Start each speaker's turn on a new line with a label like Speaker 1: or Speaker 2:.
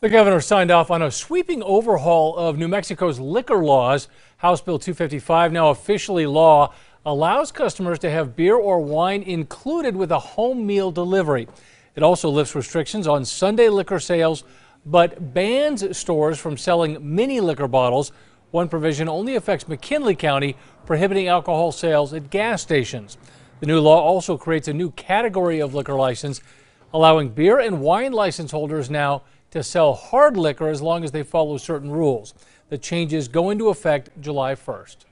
Speaker 1: The governor signed off on a sweeping overhaul of New Mexico's liquor laws. House Bill 255, now officially law, allows customers to have beer or wine included with a home meal delivery. It also lifts restrictions on Sunday liquor sales, but bans stores from selling mini liquor bottles. One provision only affects McKinley County, prohibiting alcohol sales at gas stations. The new law also creates a new category of liquor license, allowing beer and wine license holders now to sell hard liquor as long as they follow certain rules. The changes go into effect July 1st.